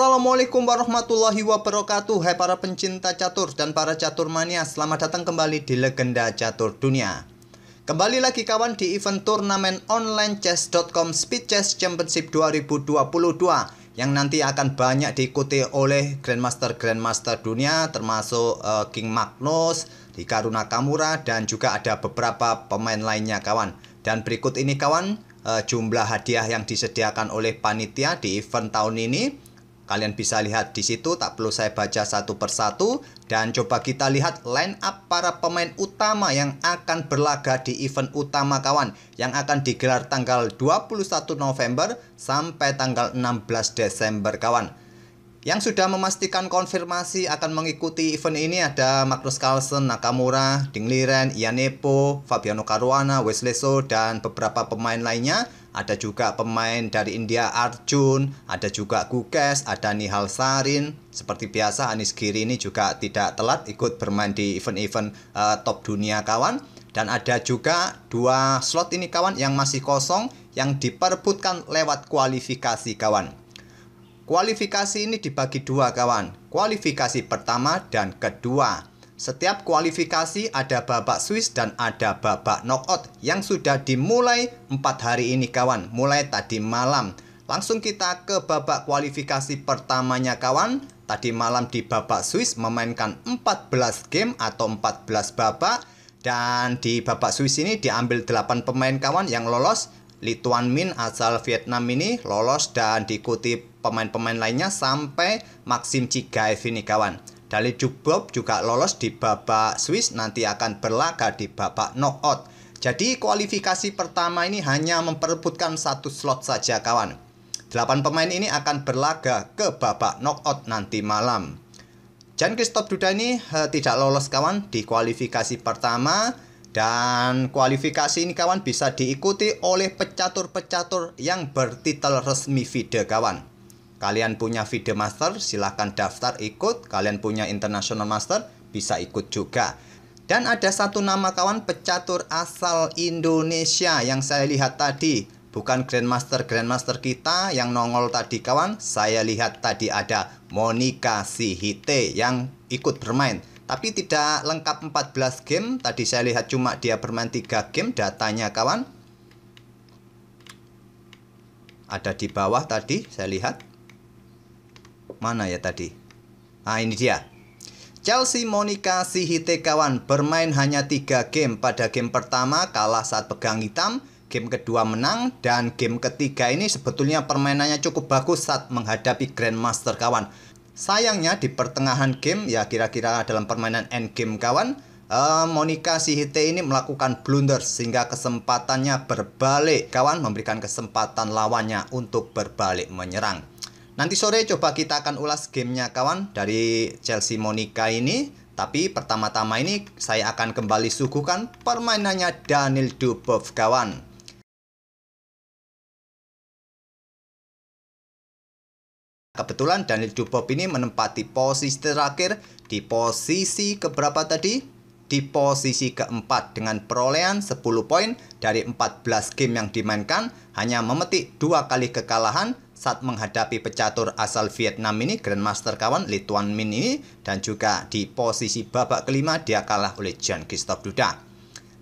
Assalamualaikum warahmatullahi wabarakatuh Hai para pencinta catur dan para catur mania Selamat datang kembali di Legenda Catur Dunia Kembali lagi kawan di event turnamen online chess.com Speed Chess Championship 2022 Yang nanti akan banyak diikuti oleh Grandmaster-Grandmaster dunia Termasuk uh, King Magnus, Hikaruna Kamura Dan juga ada beberapa pemain lainnya kawan Dan berikut ini kawan uh, jumlah hadiah yang disediakan oleh panitia di event tahun ini Kalian bisa lihat di situ, tak perlu saya baca satu persatu. Dan coba kita lihat line up para pemain utama yang akan berlaga di event utama kawan. Yang akan digelar tanggal 21 November sampai tanggal 16 Desember kawan. Yang sudah memastikan konfirmasi akan mengikuti event ini ada Magnus Carlsen, Nakamura, Ding Liren, Ian Fabiano Caruana, Wesley So, dan beberapa pemain lainnya ada juga pemain dari India Arjun, ada juga Gukes, ada Nihal Sarin. Seperti biasa Anis Giri ini juga tidak telat ikut bermain di event-event uh, top dunia kawan. Dan ada juga dua slot ini kawan yang masih kosong yang diperbutkan lewat kualifikasi kawan. Kualifikasi ini dibagi dua kawan, kualifikasi pertama dan kedua. Setiap kualifikasi ada babak Swiss dan ada babak knockout yang sudah dimulai empat hari ini kawan, mulai tadi malam. Langsung kita ke babak kualifikasi pertamanya kawan. Tadi malam di babak Swiss memainkan 14 game atau 14 babak dan di babak Swiss ini diambil 8 pemain kawan yang lolos. Lituan Min asal Vietnam ini lolos dan diikuti pemain-pemain lainnya sampai Maxim Cigaev ini kawan. Dali Jubov juga lolos di babak Swiss nanti akan berlaga di babak knockout. Jadi kualifikasi pertama ini hanya memperebutkan satu slot saja kawan. Delapan pemain ini akan berlaga ke babak knockout nanti malam. Jan Christoph Duda ini he, eh, tidak lolos kawan di kualifikasi pertama dan kualifikasi ini kawan bisa diikuti oleh pecatur-pecatur yang bertitel resmi FIDE kawan. Kalian punya video master, silahkan daftar ikut. Kalian punya international master, bisa ikut juga. Dan ada satu nama kawan pecatur asal Indonesia yang saya lihat tadi. Bukan Grandmaster Grandmaster kita yang nongol tadi kawan. Saya lihat tadi ada Monica Sihite yang ikut bermain. Tapi tidak lengkap 14 game. Tadi saya lihat cuma dia bermain 3 game datanya kawan. Ada di bawah tadi saya lihat. Mana ya tadi? Ah ini dia. Chelsea Monica kawan bermain hanya tiga game pada game pertama kalah saat pegang hitam, game kedua menang dan game ketiga ini sebetulnya permainannya cukup bagus saat menghadapi Grandmaster kawan. Sayangnya di pertengahan game ya kira-kira dalam permainan end game kawan uh, Monica Sihite ini melakukan blunder sehingga kesempatannya berbalik. Kawan memberikan kesempatan lawannya untuk berbalik menyerang. Nanti sore coba kita akan ulas gamenya kawan dari Chelsea Monica ini. Tapi pertama-tama ini saya akan kembali suguhkan permainannya Daniel Dubov kawan. Kebetulan Daniel Dubov ini menempati posisi terakhir di posisi keberapa tadi? di posisi keempat dengan perolehan 10 poin dari 14 game yang dimainkan hanya memetik dua kali kekalahan saat menghadapi pecatur asal Vietnam ini Grandmaster kawan Lituan Min ini dan juga di posisi babak kelima dia kalah oleh Jan Christoph Duda.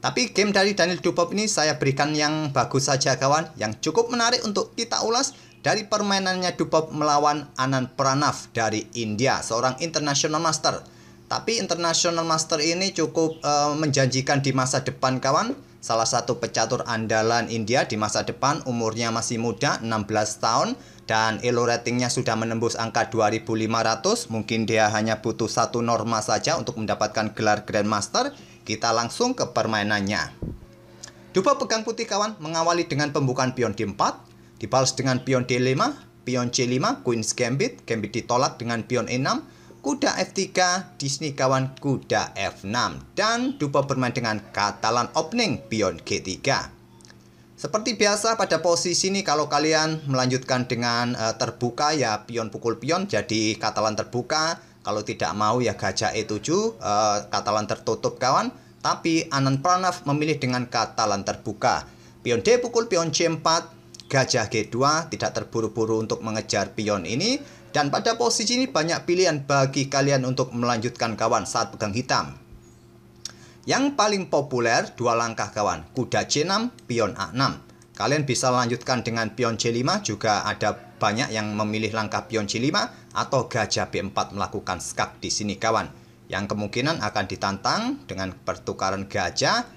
Tapi game dari Daniel Dubov ini saya berikan yang bagus saja kawan, yang cukup menarik untuk kita ulas dari permainannya Dubov melawan Anand Pranav dari India, seorang international master. Tapi international master ini cukup uh, menjanjikan di masa depan kawan Salah satu pecatur andalan India di masa depan umurnya masih muda 16 tahun dan elo ratingnya sudah menembus angka 2500 mungkin dia hanya butuh satu norma saja untuk mendapatkan gelar grandmaster kita langsung ke permainannya Dupa pegang putih kawan mengawali dengan pembukaan pion D4 dibalas dengan pion D5 pion C5 Queen's Gambit Gambit ditolak dengan pion E6 kuda F3, Disney kawan kuda F6, dan dupa bermain dengan Catalan opening pion G3. Seperti biasa pada posisi ini kalau kalian melanjutkan dengan e, terbuka ya pion pukul pion jadi katalan terbuka, kalau tidak mau ya gajah E7, e, eh, Catalan tertutup kawan, tapi Anand Pranav memilih dengan katalan terbuka. Pion D pukul pion C4, Gajah G2 tidak terburu-buru untuk mengejar pion ini dan pada posisi ini banyak pilihan bagi kalian untuk melanjutkan kawan saat pegang hitam. Yang paling populer dua langkah kawan, kuda C6, pion A6. Kalian bisa lanjutkan dengan pion C5 juga ada banyak yang memilih langkah pion C5 atau gajah B4 melakukan skak di sini kawan. Yang kemungkinan akan ditantang dengan pertukaran gajah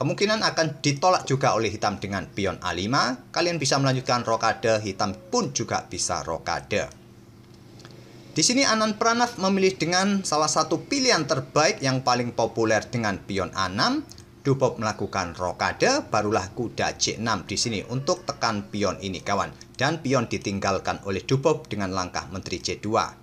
Kemungkinan akan ditolak juga oleh hitam dengan pion A5. Kalian bisa melanjutkan rokade, hitam pun juga bisa rokade. Di sini Anan Pranav memilih dengan salah satu pilihan terbaik yang paling populer dengan pion A6. Dubop melakukan rokade, barulah kuda C6 di sini untuk tekan pion ini kawan. Dan pion ditinggalkan oleh Dubop dengan langkah menteri C2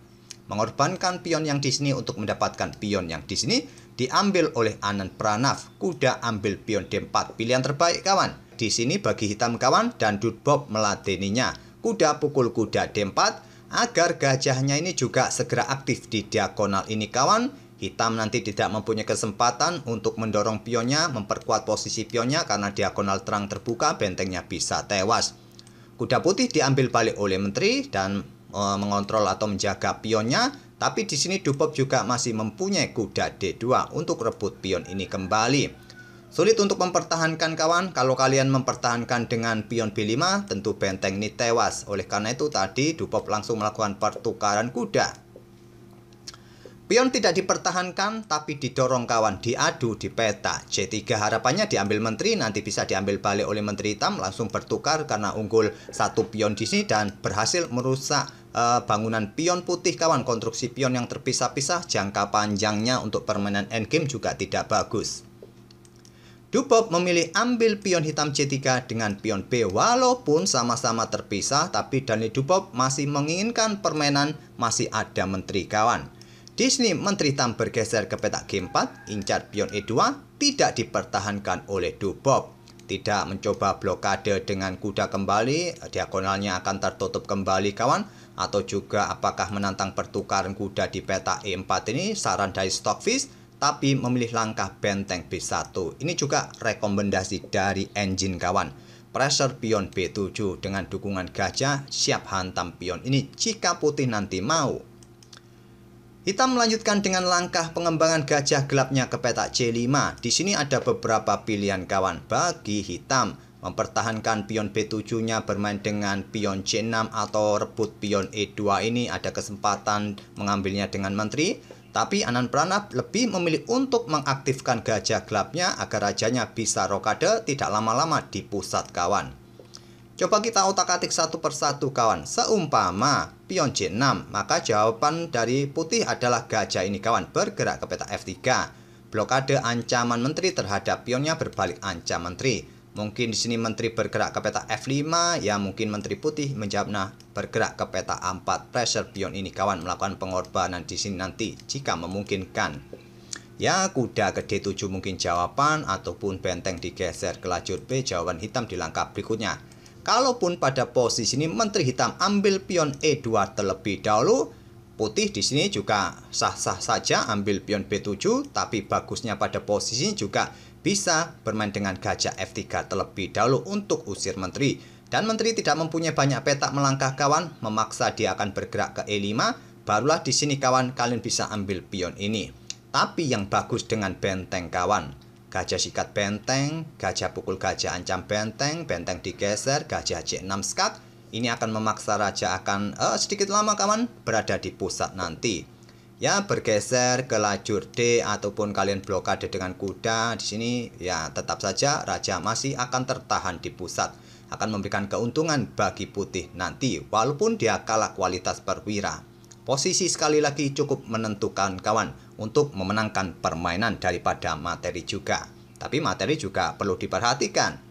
mengorbankan pion yang di sini untuk mendapatkan pion yang di sini diambil oleh Anand Pranav. Kuda ambil pion D4, pilihan terbaik kawan. Di sini bagi hitam kawan dan Dudbob meladeninya. Kuda pukul kuda D4 agar gajahnya ini juga segera aktif di diagonal ini kawan. Hitam nanti tidak mempunyai kesempatan untuk mendorong pionnya, memperkuat posisi pionnya karena diagonal terang terbuka bentengnya bisa tewas. Kuda putih diambil balik oleh menteri dan eh, mengontrol atau menjaga pionnya tapi di sini Dupop juga masih mempunyai kuda D2 untuk rebut pion ini kembali. Sulit untuk mempertahankan kawan, kalau kalian mempertahankan dengan pion B5 tentu benteng ini tewas. Oleh karena itu tadi Dupop langsung melakukan pertukaran kuda Pion tidak dipertahankan tapi didorong kawan diadu di peta. C3 harapannya diambil menteri nanti bisa diambil balik oleh menteri hitam langsung bertukar karena unggul satu pion di sini dan berhasil merusak uh, bangunan pion putih kawan. Konstruksi pion yang terpisah-pisah jangka panjangnya untuk permainan endgame juga tidak bagus. Dubov memilih ambil pion hitam C3 dengan pion B walaupun sama-sama terpisah tapi Dani Dubov masih menginginkan permainan masih ada menteri kawan. Di sini Menteri Tam bergeser ke petak G4, incar pion E2 tidak dipertahankan oleh Dubob. Tidak mencoba blokade dengan kuda kembali, diagonalnya akan tertutup kembali kawan. Atau juga apakah menantang pertukaran kuda di petak E4 ini saran dari Stockfish tapi memilih langkah benteng B1. Ini juga rekomendasi dari engine kawan. Pressure pion B7 dengan dukungan gajah siap hantam pion ini jika putih nanti mau. Kita melanjutkan dengan langkah pengembangan gajah gelapnya ke petak C5. Di sini ada beberapa pilihan kawan bagi hitam. Mempertahankan pion B7-nya bermain dengan pion C6 atau rebut pion E2 ini ada kesempatan mengambilnya dengan menteri. Tapi Anan Pranab lebih memilih untuk mengaktifkan gajah gelapnya agar rajanya bisa rokade tidak lama-lama di pusat kawan. Coba kita otak-atik satu persatu kawan. Seumpama pion J6. Maka jawaban dari putih adalah gajah ini kawan bergerak ke peta F3. Blokade ancaman menteri terhadap pionnya berbalik ancaman menteri. Mungkin di sini menteri bergerak ke peta F5, ya mungkin menteri putih menjawab nah bergerak ke peta A4. Pressure pion ini kawan melakukan pengorbanan di sini nanti jika memungkinkan. Ya, kuda ke D7 mungkin jawaban ataupun benteng digeser ke lajur B jawaban hitam di langkah berikutnya. Kalaupun pada posisi ini menteri hitam ambil pion E2 terlebih dahulu, putih di sini juga sah-sah saja ambil pion B7, tapi bagusnya pada posisi ini juga bisa bermain dengan gajah F3 terlebih dahulu untuk usir menteri. Dan menteri tidak mempunyai banyak petak melangkah kawan, memaksa dia akan bergerak ke E5, barulah di sini kawan kalian bisa ambil pion ini. Tapi yang bagus dengan benteng kawan. Gajah sikat benteng, gajah pukul gajah ancam benteng, benteng digeser, gajah C6 skat. Ini akan memaksa raja akan uh, sedikit lama kawan berada di pusat nanti. Ya bergeser ke lajur D ataupun kalian blokade dengan kuda di sini ya tetap saja raja masih akan tertahan di pusat akan memberikan keuntungan bagi putih nanti walaupun dia kalah kualitas perwira. Posisi sekali lagi cukup menentukan kawan untuk memenangkan permainan daripada materi juga. Tapi materi juga perlu diperhatikan.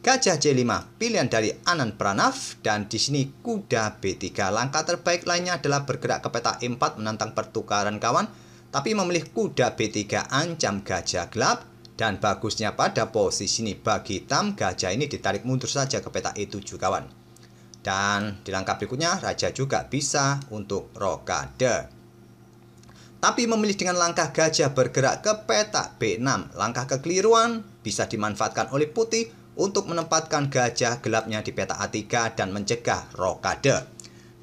Gajah C5 pilihan dari Anand Pranav dan di sini kuda B3. Langkah terbaik lainnya adalah bergerak ke peta E4 menantang pertukaran kawan tapi memilih kuda B3 ancam gajah gelap dan bagusnya pada posisi ini bagi hitam gajah ini ditarik mundur saja ke peta E7 kawan. Dan di langkah berikutnya raja juga bisa untuk rokade tapi memilih dengan langkah gajah bergerak ke petak B6. Langkah kekeliruan bisa dimanfaatkan oleh putih untuk menempatkan gajah gelapnya di petak A3 dan mencegah rokade.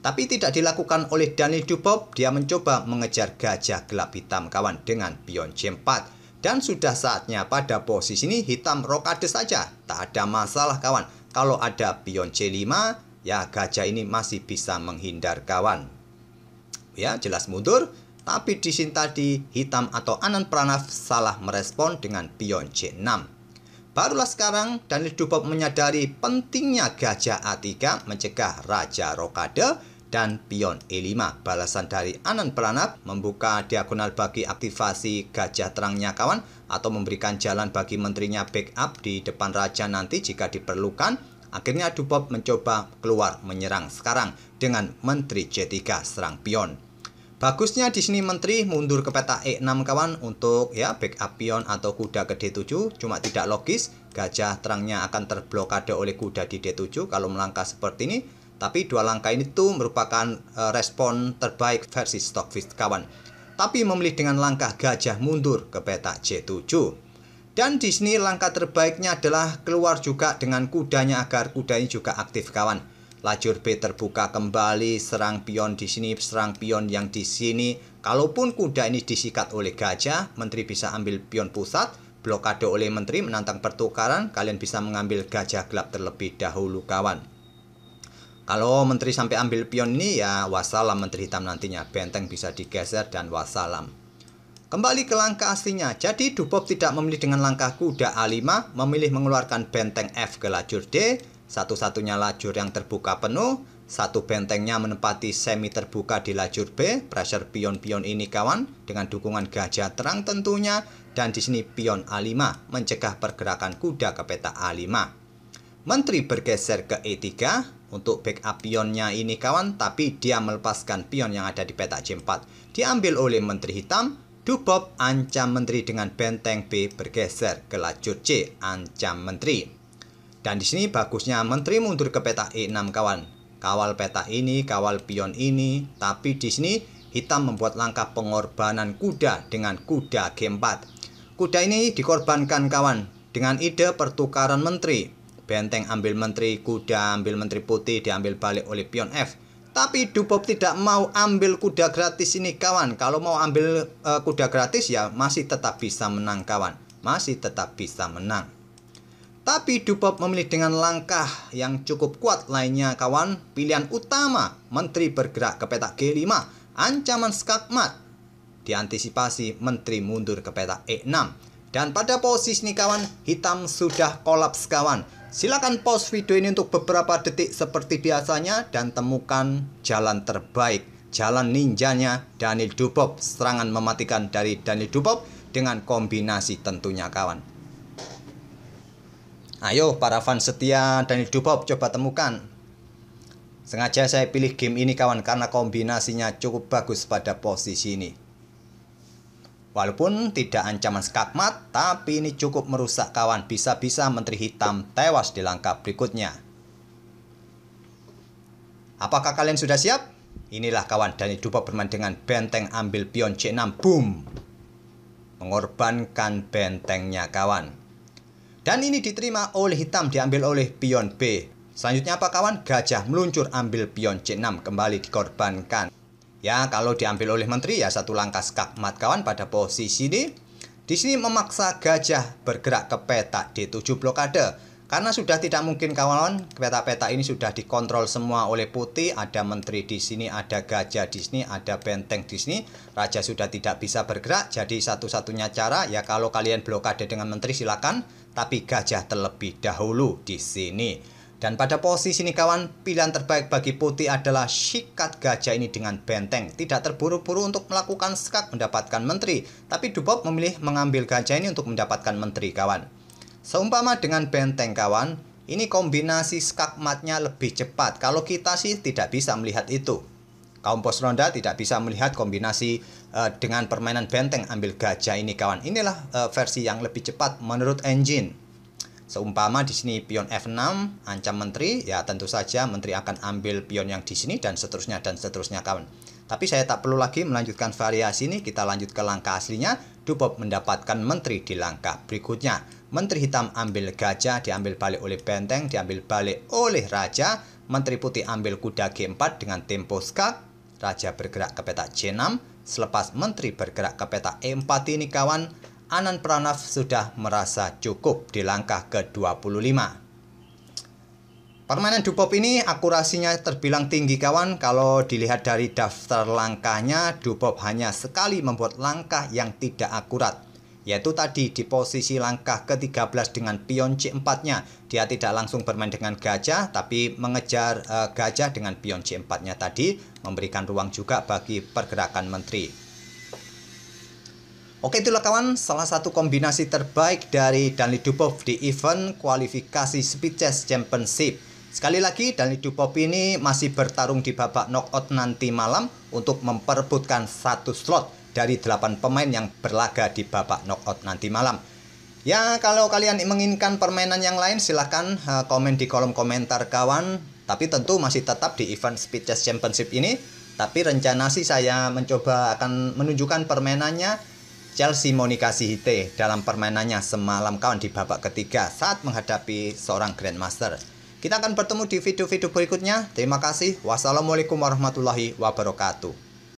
Tapi tidak dilakukan oleh Daniel Dubov, dia mencoba mengejar gajah gelap hitam kawan dengan pion C4. Dan sudah saatnya pada posisi ini hitam rokade saja, tak ada masalah kawan. Kalau ada pion C5, ya gajah ini masih bisa menghindar kawan. Ya, jelas mundur, tapi di sini tadi hitam atau Anand Pranav salah merespon dengan pion C6. Barulah sekarang Daniel Dubov menyadari pentingnya gajah A3 mencegah Raja Rokade dan pion E5. Balasan dari Anand Pranav membuka diagonal bagi aktivasi gajah terangnya kawan atau memberikan jalan bagi menterinya backup di depan raja nanti jika diperlukan Akhirnya Dubov mencoba keluar menyerang sekarang dengan Menteri C3 serang pion. Bagusnya di sini menteri mundur ke peta E6 kawan untuk ya backup pion atau kuda ke D7 cuma tidak logis gajah terangnya akan terblokade oleh kuda di D7 kalau melangkah seperti ini tapi dua langkah ini tuh merupakan e, respon terbaik versi Stockfish kawan tapi memilih dengan langkah gajah mundur ke peta C7 dan di sini langkah terbaiknya adalah keluar juga dengan kudanya agar kudanya juga aktif kawan Lajur B terbuka kembali, serang pion di sini, serang pion yang di sini. Kalaupun kuda ini disikat oleh gajah, menteri bisa ambil pion pusat, blokade oleh menteri menantang pertukaran, kalian bisa mengambil gajah gelap terlebih dahulu kawan. Kalau menteri sampai ambil pion ini ya wassalam menteri hitam nantinya, benteng bisa digeser dan wassalam. Kembali ke langkah aslinya, jadi Dubov tidak memilih dengan langkah kuda A5, memilih mengeluarkan benteng F ke lajur D, satu-satunya lajur yang terbuka penuh, satu bentengnya menempati semi terbuka di lajur B, pressure pion-pion ini kawan, dengan dukungan gajah terang tentunya, dan di sini pion A5 mencegah pergerakan kuda ke peta A5. Menteri bergeser ke E3 untuk backup pionnya ini kawan, tapi dia melepaskan pion yang ada di peta C4. Diambil oleh Menteri Hitam, Dubob ancam Menteri dengan benteng B bergeser ke lajur C, ancam Menteri. Dan di sini bagusnya menteri mundur ke peta E6 kawan. Kawal peta ini, kawal pion ini, tapi di sini hitam membuat langkah pengorbanan kuda dengan kuda G4. Kuda ini dikorbankan kawan dengan ide pertukaran menteri. Benteng ambil menteri, kuda ambil menteri putih diambil balik oleh pion F. Tapi Dubop tidak mau ambil kuda gratis ini kawan. Kalau mau ambil uh, kuda gratis ya masih tetap bisa menang kawan. Masih tetap bisa menang. Tapi Dupop memilih dengan langkah yang cukup kuat lainnya kawan Pilihan utama Menteri bergerak ke petak G5 Ancaman skakmat Diantisipasi Menteri mundur ke petak E6 Dan pada posisi ini kawan Hitam sudah kolaps kawan Silakan pause video ini untuk beberapa detik seperti biasanya Dan temukan jalan terbaik Jalan ninjanya Daniel Dupop Serangan mematikan dari Daniel Dupop Dengan kombinasi tentunya kawan Ayo para fans setia Daniel Dubov coba temukan. Sengaja saya pilih game ini kawan karena kombinasinya cukup bagus pada posisi ini. Walaupun tidak ancaman skakmat, tapi ini cukup merusak kawan. Bisa-bisa Menteri Hitam tewas di langkah berikutnya. Apakah kalian sudah siap? Inilah kawan Dani Dupa bermain dengan benteng ambil pion C6. Boom! Mengorbankan bentengnya kawan. Dan ini diterima oleh hitam diambil oleh pion B. Selanjutnya apa kawan? Gajah meluncur ambil pion C6 kembali dikorbankan. Ya, kalau diambil oleh menteri ya satu langkah skakmat kawan pada posisi ini. Di sini memaksa gajah bergerak ke peta D7 blokade. Karena sudah tidak mungkin kawan-kawan, peta-peta ini sudah dikontrol semua oleh putih. Ada menteri di sini, ada gajah di sini, ada benteng di sini. Raja sudah tidak bisa bergerak, jadi satu-satunya cara ya kalau kalian blokade dengan menteri silakan tapi gajah terlebih dahulu di sini. Dan pada posisi ini kawan, pilihan terbaik bagi putih adalah sikat gajah ini dengan benteng. Tidak terburu-buru untuk melakukan skak mendapatkan menteri, tapi Dubop memilih mengambil gajah ini untuk mendapatkan menteri kawan. Seumpama dengan benteng kawan, ini kombinasi skak matnya lebih cepat. Kalau kita sih tidak bisa melihat itu kaum pos ronda tidak bisa melihat kombinasi uh, dengan permainan benteng ambil gajah ini kawan. Inilah uh, versi yang lebih cepat menurut engine. Seumpama di sini pion F6 ancam menteri, ya tentu saja menteri akan ambil pion yang di sini dan seterusnya dan seterusnya kawan. Tapi saya tak perlu lagi melanjutkan variasi ini, kita lanjut ke langkah aslinya. Dubov mendapatkan menteri di langkah berikutnya. Menteri hitam ambil gajah, diambil balik oleh benteng, diambil balik oleh raja. Menteri putih ambil kuda G4 dengan tempo skak. Raja bergerak ke petak C6, selepas menteri bergerak ke petak E4 ini kawan, Anand Pranav sudah merasa cukup di langkah ke-25. Permainan Dupop ini akurasinya terbilang tinggi kawan Kalau dilihat dari daftar langkahnya Dupop hanya sekali membuat langkah yang tidak akurat yaitu tadi di posisi langkah ke-13 dengan pion C4-nya. Dia tidak langsung bermain dengan gajah tapi mengejar uh, gajah dengan pion C4-nya tadi memberikan ruang juga bagi pergerakan menteri. Oke itulah kawan salah satu kombinasi terbaik dari Danli Dubov di event kualifikasi Speed Chess Championship. Sekali lagi, Dani dupov ini masih bertarung di babak knockout nanti malam untuk memperebutkan satu slot dari 8 pemain yang berlaga di babak knockout nanti malam. Ya, kalau kalian menginginkan permainan yang lain silahkan eh, komen di kolom komentar kawan. Tapi tentu masih tetap di event Speed Chess Championship ini. Tapi rencana sih saya mencoba akan menunjukkan permainannya Chelsea Monica Sihite dalam permainannya semalam kawan di babak ketiga saat menghadapi seorang Grandmaster. Kita akan bertemu di video-video berikutnya. Terima kasih. Wassalamualaikum warahmatullahi wabarakatuh.